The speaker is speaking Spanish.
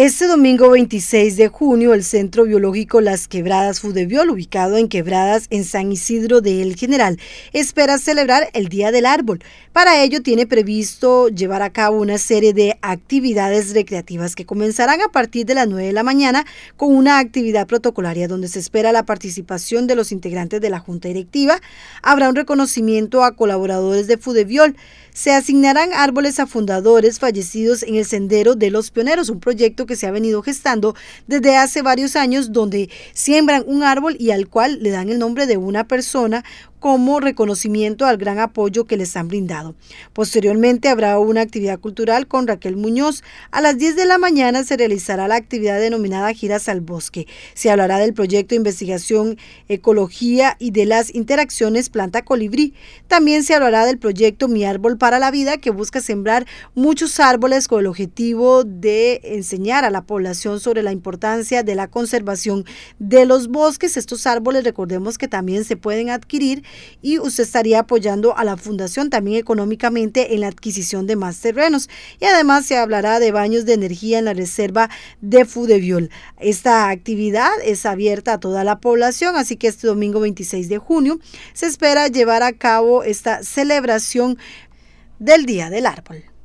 Este domingo 26 de junio, el Centro Biológico Las Quebradas Fudebiol, ubicado en Quebradas en San Isidro de El General, espera celebrar el Día del Árbol. Para ello tiene previsto llevar a cabo una serie de actividades recreativas que comenzarán a partir de las 9 de la mañana con una actividad protocolaria donde se espera la participación de los integrantes de la Junta Directiva. Habrá un reconocimiento a colaboradores de Fudebiol. Se asignarán árboles a fundadores fallecidos en el Sendero de los Pioneros, un proyecto que se ha venido gestando desde hace varios años, donde siembran un árbol y al cual le dan el nombre de una persona como reconocimiento al gran apoyo que les han brindado. Posteriormente habrá una actividad cultural con Raquel Muñoz. A las 10 de la mañana se realizará la actividad denominada Giras al Bosque. Se hablará del proyecto investigación, ecología y de las interacciones planta colibrí. También se hablará del proyecto Mi Árbol para la Vida que busca sembrar muchos árboles con el objetivo de enseñar a la población sobre la importancia de la conservación de los bosques. Estos árboles recordemos que también se pueden adquirir y usted estaría apoyando a la fundación también económicamente en la adquisición de más terrenos. Y además se hablará de baños de energía en la reserva de Fudeviol. Esta actividad es abierta a toda la población, así que este domingo 26 de junio se espera llevar a cabo esta celebración del Día del Árbol.